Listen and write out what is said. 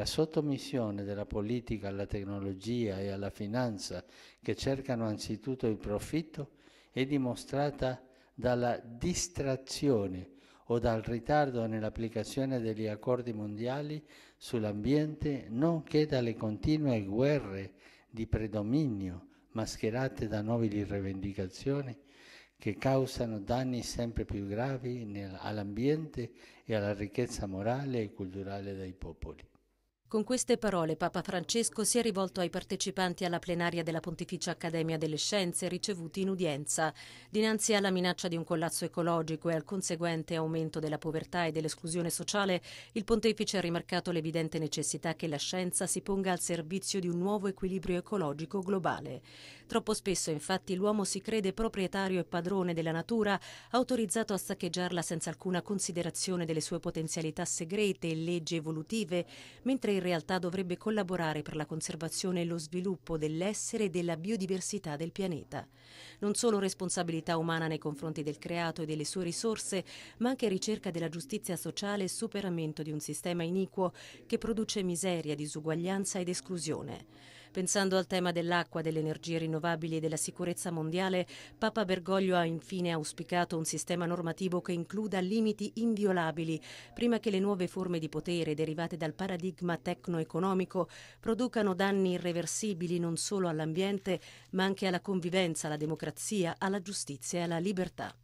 La sottomissione della politica alla tecnologia e alla finanza, che cercano anzitutto il profitto, è dimostrata dalla distrazione o dal ritardo nell'applicazione degli accordi mondiali sull'ambiente, nonché dalle continue guerre di predominio mascherate da nobili rivendicazioni che causano danni sempre più gravi nel, all'ambiente e alla ricchezza morale e culturale dei popoli. Con queste parole Papa Francesco si è rivolto ai partecipanti alla plenaria della Pontificia Accademia delle Scienze ricevuti in udienza. Dinanzi alla minaccia di un collasso ecologico e al conseguente aumento della povertà e dell'esclusione sociale, il Pontefice ha rimarcato l'evidente necessità che la scienza si ponga al servizio di un nuovo equilibrio ecologico globale. Troppo spesso infatti l'uomo si crede proprietario e padrone della natura, autorizzato a saccheggiarla senza alcuna considerazione delle sue potenzialità segrete e leggi evolutive, mentre in realtà dovrebbe collaborare per la conservazione e lo sviluppo dell'essere e della biodiversità del pianeta. Non solo responsabilità umana nei confronti del creato e delle sue risorse, ma anche ricerca della giustizia sociale e superamento di un sistema iniquo che produce miseria, disuguaglianza ed esclusione. Pensando al tema dell'acqua, delle energie rinnovabili e della sicurezza mondiale, Papa Bergoglio ha infine auspicato un sistema normativo che includa limiti inviolabili, prima che le nuove forme di potere derivate dal paradigma tecno-economico producano danni irreversibili non solo all'ambiente, ma anche alla convivenza, alla democrazia, alla giustizia e alla libertà.